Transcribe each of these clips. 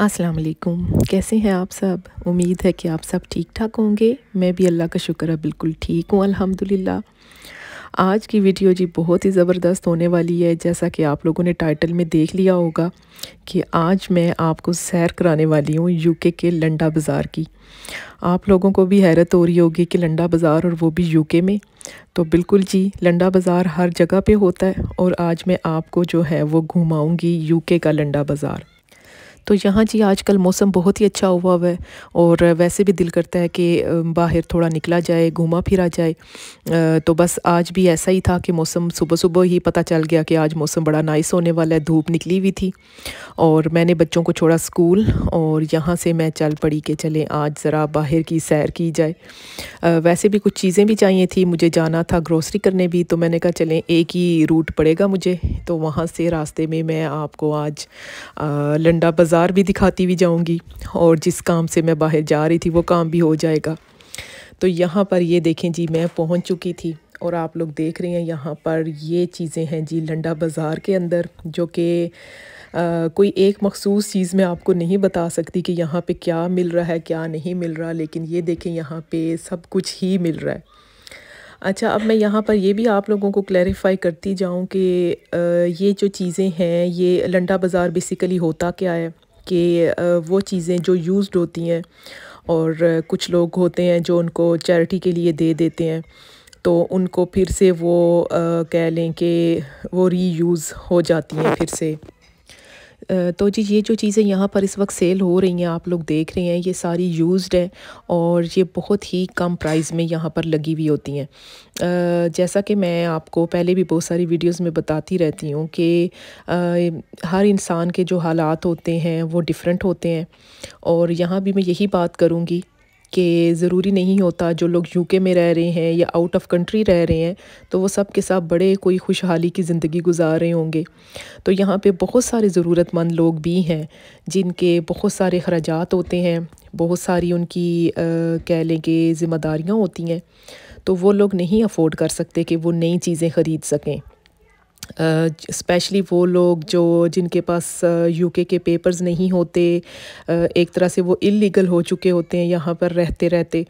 अस्सलाम वालेकुम कैसे हैं आप सब उम्मीद है कि आप सब ठीक ठाक होंगे मैं भी अल्लाह का शुक्र है बिल्कुल ठीक हूँ अल्हम्दुलिल्लाह आज की वीडियो जी बहुत ही ज़बरदस्त होने वाली है जैसा कि आप लोगों ने टाइटल में देख लिया होगा कि आज मैं आपको सैर कराने वाली हूँ यूके के लंडा बाज़ार की आप लोगों को भी हैरत हो रही होगी कि लंडा बाज़ार और वो भी यूके में तो बिल्कुल जी लंडा बाज़ार हर जगह पे होता है और आज मैं आपको जो है वो घुमाऊँगी यूके का लंडा बाज़ार तो यहाँ जी आजकल मौसम बहुत ही अच्छा हुआ हुआ है और वैसे भी दिल करता है कि बाहर थोड़ा निकला जाए घूमा फिरा जाए तो बस आज भी ऐसा ही था कि मौसम सुबह सुबह ही पता चल गया कि आज मौसम बड़ा नाइस होने वाला है धूप निकली हुई थी और मैंने बच्चों को छोड़ा स्कूल और यहाँ से मैं चल पड़ी कि चलें आज ज़रा बाहर की सैर की जाए वैसे भी कुछ चीज़ें भी चाहिए थी मुझे जाना था ग्रोसरी करने भी तो मैंने कहा चलें एक ही रूट पड़ेगा मुझे तो वहाँ से रास्ते में मैं आपको आज लंडा बाज़ार बाज़ार भी दिखाती भी जाऊँगी और जिस काम से मैं बाहर जा रही थी वो काम भी हो जाएगा तो यहाँ पर ये देखें जी मैं पहुँच चुकी थी और आप लोग देख रहे हैं यहाँ पर ये चीज़ें हैं जी लंडा बाज़ार के अंदर जो कि कोई एक मखसूस चीज़ मैं आपको नहीं बता सकती कि यहाँ पे क्या मिल रहा है क्या नहीं मिल रहा लेकिन ये देखें यहाँ पे सब कुछ ही मिल रहा है अच्छा अब मैं यहाँ पर ये भी आप लोगों को क्लैरिफाई करती जाऊँ कि ये जो चीज़ें हैं ये लंडा बाज़ार बेसिकली होता क्या है कि वो चीज़ें जो यूज्ड होती हैं और कुछ लोग होते हैं जो उनको चैरिटी के लिए दे देते हैं तो उनको फिर से वो कह लें कि वो रीयूज़ हो जाती हैं फिर से तो जी ये जो चीज़ें यहाँ पर इस वक्त सेल हो रही हैं आप लोग देख रहे हैं ये सारी यूज्ड हैं और ये बहुत ही कम प्राइस में यहाँ पर लगी हुई होती हैं जैसा कि मैं आपको पहले भी बहुत सारी वीडियोस में बताती रहती हूँ कि हर इंसान के जो हालात होते हैं वो डिफरेंट होते हैं और यहाँ भी मैं यही बात करूँगी कि ज़रूरी नहीं होता जो लोग यूके में रह रहे हैं या आउट ऑफ कंट्री रह रहे हैं तो वो सब के साथ बड़े कोई खुशहाली की ज़िंदगी गुजार रहे होंगे तो यहाँ पे बहुत सारे ज़रूरतमंद लोग भी हैं जिनके बहुत सारे अखराज होते हैं बहुत सारी उनकी कह लें कि ज़िम्मेदारियाँ होती हैं तो वो लोग नहीं अफोर्ड कर सकते कि वो नई चीज़ें ख़रीद सकें स्पेशली वो लोग जो जिनके पास यूके के पेपर्स नहीं होते एक तरह से वो इलीगल हो चुके होते हैं यहाँ पर रहते रहते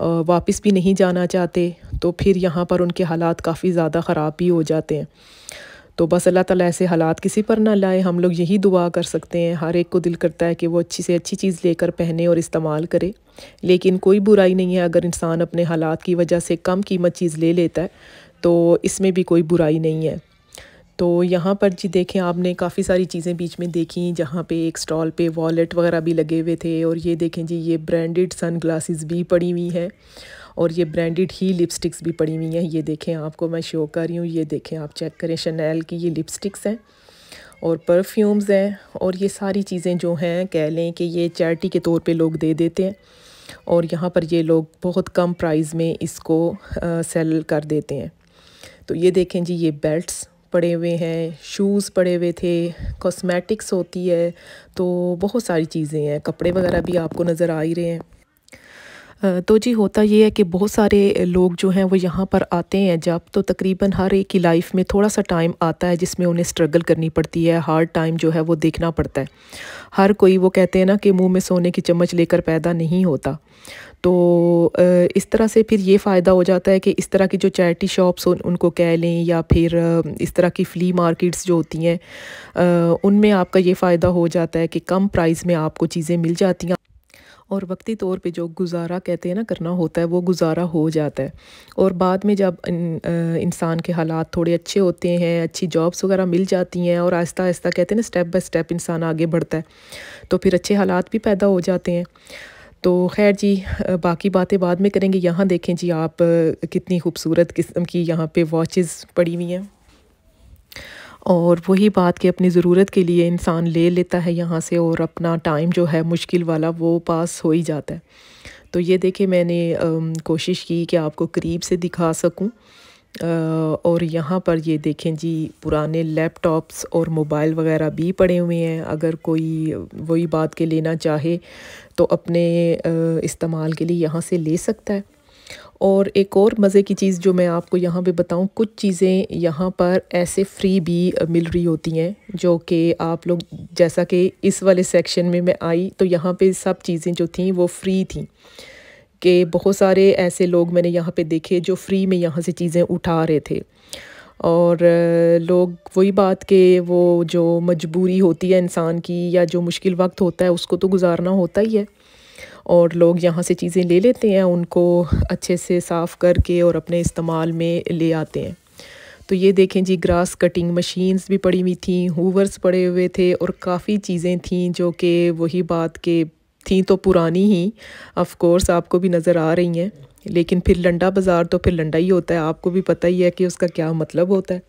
वापस भी नहीं जाना चाहते तो फिर यहाँ पर उनके हालात काफ़ी ज़्यादा ख़राब भी हो जाते हैं तो बस अल्लाह ताला ऐसे हालात किसी पर ना लाए हम लोग यही दुआ कर सकते हैं हर एक को दिल करता है कि वो अच्छी से अच्छी चीज़ लेकर पहने और इस्तेमाल करे लेकिन कोई बुराई नहीं है अगर इंसान अपने हालात की वजह से कम कीमत चीज़ ले लेता है तो इसमें भी कोई बुराई नहीं है तो यहाँ पर जी देखें आपने काफ़ी सारी चीज़ें बीच में देखी जहाँ पे एक स्टॉल पे वॉलेट वगैरह भी लगे हुए थे और ये देखें जी ये ब्रांडेड सन भी पड़ी हुई हैं और ये ब्रांडेड ही लिपस्टिक्स भी पड़ी हुई हैं ये देखें आपको मैं शो कर रही हूँ ये देखें आप चेक करें शनैल की ये लिपस्टिक्स हैं और परफ्यूम्स हैं और ये सारी चीज़ें जो हैं कह लें कि ये चैरिटी के तौर पर लोग दे देते हैं और यहाँ पर ये लोग बहुत कम प्राइस में इसको आ, सेल कर देते हैं तो ये देखें जी ये बेल्ट्स पड़े हुए हैं शूज़ पड़े हुए थे कॉस्मेटिक्स होती है तो बहुत सारी चीज़ें हैं कपड़े वगैरह भी आपको नज़र आ ही रहे हैं तो जी होता ये है कि बहुत सारे लोग जो हैं वो यहाँ पर आते हैं जब तो तकरीबन हर एक की लाइफ में थोड़ा सा टाइम आता है जिसमें उन्हें स्ट्रगल करनी पड़ती है हार्ड टाइम जो है वो देखना पड़ता है हर कोई वो कहते हैं ना कि मुंह में सोने की चम्मच लेकर पैदा नहीं होता तो इस तरह से फिर ये फ़ायदा हो जाता है कि इस तरह की जो चैरिटी शॉप्स उनको कह लें या फिर इस तरह की फ़्ली मार्केट्स जो होती हैं उनमें आपका ये फ़ायदा हो जाता है कि कम प्राइस में आपको चीज़ें मिल जाती हैं और वक्ती तौर पे जो गुजारा कहते हैं ना करना होता है वो गुजारा हो जाता है और बाद में जब इंसान के हालात थोड़े अच्छे होते हैं अच्छी जॉब्स वगैरह मिल जाती हैं और आहिस्ता आहिस्ता कहते हैं ना स्टेप बाय स्टेप इंसान आगे बढ़ता है तो फिर अच्छे हालात भी पैदा हो जाते हैं तो खैर जी बाकी बातें बाद में करेंगे यहाँ देखें जी आप कितनी खूबसूरत किस्म की यहाँ पे वॉचेस पड़ी हुई हैं और वही बात कि अपनी ज़रूरत के लिए इंसान ले लेता है यहाँ से और अपना टाइम जो है मुश्किल वाला वो पास हो ही जाता है तो ये देखिए मैंने कोशिश की कि आपको करीब से दिखा सकूँ और यहाँ पर ये देखें जी पुराने लैपटॉप्स और मोबाइल वगैरह भी पड़े हुए हैं अगर कोई वही बात के लेना चाहे तो अपने इस्तेमाल के लिए यहाँ से ले सकता है और एक और मज़े की चीज़ जो मैं आपको यहाँ पे बताऊँ कुछ चीज़ें यहाँ पर ऐसे फ्री भी मिल रही होती हैं जो कि आप लोग जैसा कि इस वाले सेक्शन में मैं आई तो यहाँ पे सब चीज़ें जो थीं वो फ्री थी कि बहुत सारे ऐसे लोग मैंने यहाँ पे देखे जो फ्री में यहाँ से चीज़ें उठा रहे थे और लोग वही बात के वो जो मजबूरी होती है इंसान की या जो मुश्किल वक्त होता है उसको तो गुजारना होता ही है और लोग यहाँ से चीज़ें ले लेते हैं उनको अच्छे से साफ़ करके और अपने इस्तेमाल में ले आते हैं तो ये देखें जी ग्रास कटिंग मशीन्स भी पड़ी हुई थी हुवर्स पड़े हुए थे और काफ़ी चीज़ें थीं जो कि वही बात के थी तो पुरानी ही ऑफ कोर्स आपको भी नज़र आ रही हैं लेकिन फिर लंडा बाज़ार तो फिर लंडा ही होता है आपको भी पता ही है कि उसका क्या मतलब होता है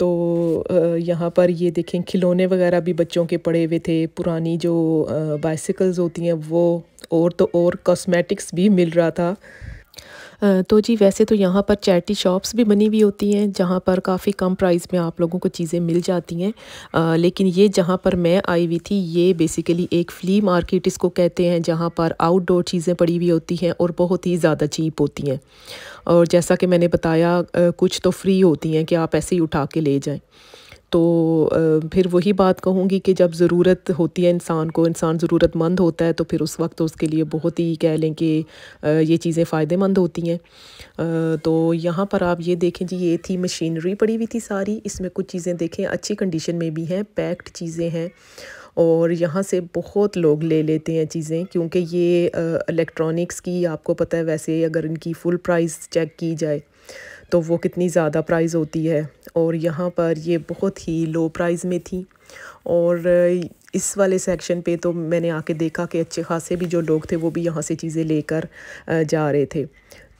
तो यहाँ पर ये देखें खिलौने वगैरह भी बच्चों के पड़े हुए थे पुरानी जो बाइसिकल्स होती हैं वो और तो और कॉस्मेटिक्स भी मिल रहा था तो जी वैसे तो यहाँ पर चैरिटी शॉप्स भी बनी हुई होती हैं जहाँ पर काफ़ी कम प्राइस में आप लोगों को चीज़ें मिल जाती हैं लेकिन ये जहाँ पर मैं आई हुई थी ये बेसिकली एक फ्ली मार्केट इसको कहते हैं जहाँ पर आउटडोर चीज़ें पड़ी हुई होती हैं और बहुत ही ज़्यादा चीप होती हैं और जैसा कि मैंने बताया कुछ तो फ्री होती हैं कि आप ऐसे ही उठा के ले जाएँ तो फिर वही बात कहूँगी कि जब ज़रूरत होती है इंसान को इंसान ज़रूरतमंद होता है तो फिर उस वक्त उसके लिए बहुत ही कह लें कि ये चीज़ें फ़ायदेमंद होती हैं तो यहाँ पर आप ये देखें जी ये थी मशीनरी पड़ी हुई थी सारी इसमें कुछ चीज़ें देखें अच्छी कंडीशन में भी हैं पैक्ड चीज़ें हैं और यहाँ से बहुत लोग ले लेते हैं चीज़ें क्योंकि ये इलेक्ट्रॉनिक्स की आपको पता है वैसे अगर इनकी फ़ुल प्राइस चेक की जाए तो वो कितनी ज़्यादा प्राइस होती है और यहाँ पर ये बहुत ही लो प्राइस में थी और इस वाले सेक्शन पे तो मैंने आके देखा कि अच्छे खासे भी जो लोग थे वो भी यहाँ से चीज़ें लेकर जा रहे थे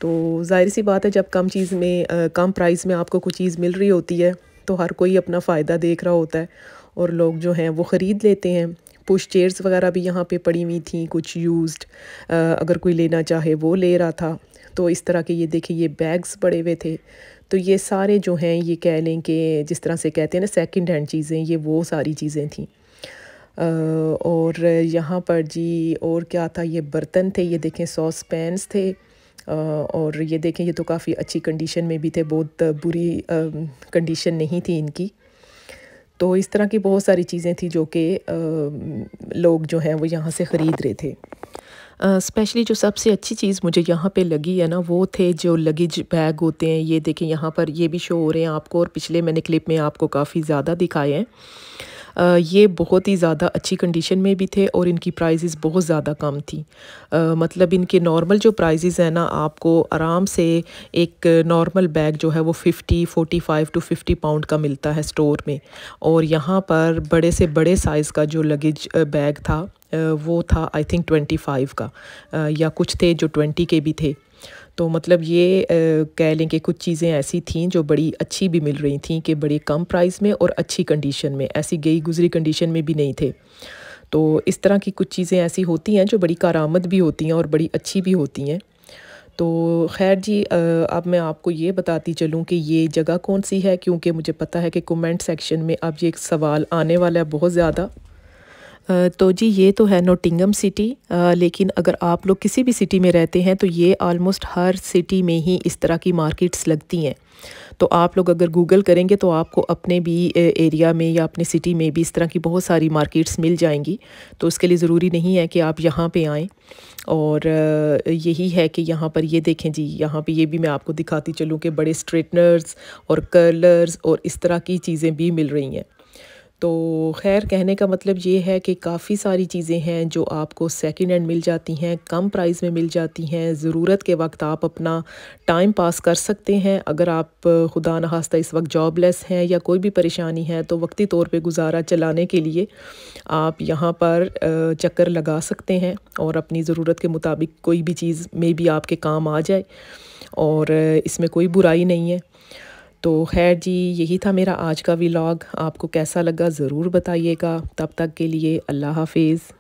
तो जाहिर सी बात है जब कम चीज़ में कम प्राइस में आपको कुछ चीज़ मिल रही होती है तो हर कोई अपना फ़ायदा देख रहा होता है और लोग जो हैं वो ख़रीद लेते हैं पुश चेयर्स वगैरह भी यहाँ पे पड़ी हुई थी कुछ यूज्ड अगर कोई लेना चाहे वो ले रहा था तो इस तरह के ये देखिए ये बैग्स पड़े हुए थे तो ये सारे जो हैं ये कह लें कि जिस तरह से कहते हैं ना सेकंड हैंड चीज़ें ये वो सारी चीज़ें थी और यहाँ पर जी और क्या था ये बर्तन थे ये देखें सॉस पैंस थे और ये देखें ये तो काफ़ी अच्छी कंडीशन में भी थे बहुत बुरी कंडीशन नहीं थी इनकी तो इस तरह की बहुत सारी चीज़ें थी जो कि लोग जो हैं वो यहाँ से ख़रीद रहे थे स्पेशली uh, जो सबसे अच्छी चीज़ मुझे यहाँ पे लगी है ना वो थे जो लगेज बैग होते हैं ये देखें यहाँ पर ये भी शो हो रहे हैं आपको और पिछले मैंने क्लिप में आपको काफ़ी ज़्यादा दिखाए हैं ये बहुत ही ज़्यादा अच्छी कंडीशन में भी थे और इनकी प्राइजेस बहुत ज़्यादा कम थी मतलब इनके नॉर्मल जो प्राइजेस हैं ना आपको आराम से एक नॉर्मल बैग जो है वो fifty forty five two fifty pound का मिलता है स्टोर में और यहाँ पर बड़े से बड़े साइज़ का जो लगेज बैग था वो था आई थिंक ट्वेंटी फाइव का या कुछ थे जो ट्वेंटी के भी थे तो मतलब ये कह लें कि कुछ चीज़ें ऐसी थीं जो बड़ी अच्छी भी मिल रही थी कि बड़े कम प्राइस में और अच्छी कंडीशन में ऐसी गई गुजरी कंडीशन में भी नहीं थे तो इस तरह की कुछ चीज़ें ऐसी होती हैं जो बड़ी कारामद भी होती हैं और बड़ी अच्छी भी होती हैं तो खैर जी अब मैं आपको ये बताती चलूँ कि ये जगह कौन सी है क्योंकि मुझे पता है कि कमेंट सेक्शन में अब ये एक सवाल आने वाला है बहुत ज़्यादा तो जी ये तो है नोटिंगम सिटी लेकिन अगर आप लोग किसी भी सिटी में रहते हैं तो ये आलमोस्ट हर सिटी में ही इस तरह की मार्केट्स लगती हैं तो आप लोग अगर गूगल करेंगे तो आपको अपने भी एरिया में या अपने सिटी में भी इस तरह की बहुत सारी मार्केट्स मिल जाएंगी तो उसके लिए ज़रूरी नहीं है कि आप यहाँ पे आएँ और यही है कि यहाँ पर ये देखें जी यहाँ पे ये भी मैं आपको दिखाती चलूँ कि बड़े स्ट्रेटनर्स और कर्लर्स और इस तरह की चीज़ें भी मिल रही हैं तो खैर कहने का मतलब ये है कि काफ़ी सारी चीज़ें हैं जो आपको सेकेंड हैंड मिल जाती हैं कम प्राइस में मिल जाती हैं ज़रूरत के वक्त आप अपना टाइम पास कर सकते हैं अगर आप खुदा नास्ता इस वक्त जॉबलेस हैं या कोई भी परेशानी है तो वक्ती तौर पे गुजारा चलाने के लिए आप यहाँ पर चक्कर लगा सकते हैं और अपनी ज़रूरत के मुताबिक कोई भी चीज़ में भी आपके काम आ जाए और इसमें कोई बुराई नहीं है तो खैर जी यही था मेरा आज का व्लॉग आपको कैसा लगा ज़रूर बताइएगा तब तक के लिए अल्लाह हाफिज़